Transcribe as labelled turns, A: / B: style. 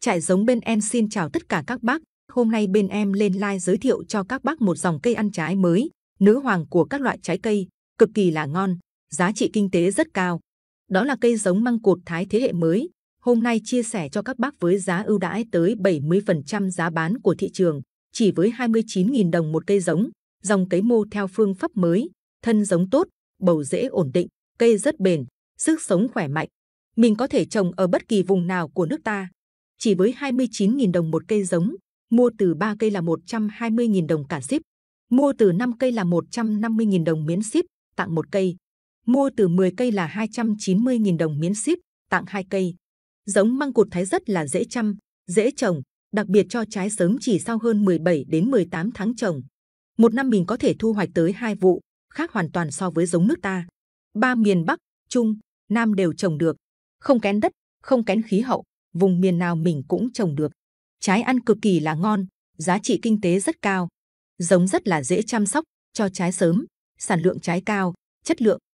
A: Trại giống bên em xin chào tất cả các bác. Hôm nay bên em lên live giới thiệu cho các bác một dòng cây ăn trái mới, nữ hoàng của các loại trái cây, cực kỳ là ngon, giá trị kinh tế rất cao. Đó là cây giống măng cột thái thế hệ mới. Hôm nay chia sẻ cho các bác với giá ưu đãi tới 70% giá bán của thị trường, chỉ với 29.000 đồng một cây giống, dòng cấy mô theo phương pháp mới, thân giống tốt, bầu dễ ổn định, cây rất bền, sức sống khỏe mạnh. Mình có thể trồng ở bất kỳ vùng nào của nước ta chỉ với 29.000 đồng một cây giống, mua từ 3 cây là 120.000 đồng cả ship, mua từ 5 cây là 150.000 đồng miễn ship, tặng một cây, mua từ 10 cây là 290.000 đồng miễn ship, tặng hai cây. Giống măng cụt thái rất là dễ chăm, dễ trồng, đặc biệt cho trái sớm chỉ sau hơn 17 đến 18 tháng trồng. Một năm mình có thể thu hoạch tới hai vụ, khác hoàn toàn so với giống nước ta. Ba miền Bắc, Trung, Nam đều trồng được, không kén đất, không kén khí hậu vùng miền nào mình cũng trồng được. Trái ăn cực kỳ là ngon, giá trị kinh tế rất cao. Giống rất là dễ chăm sóc, cho trái sớm, sản lượng trái cao, chất lượng,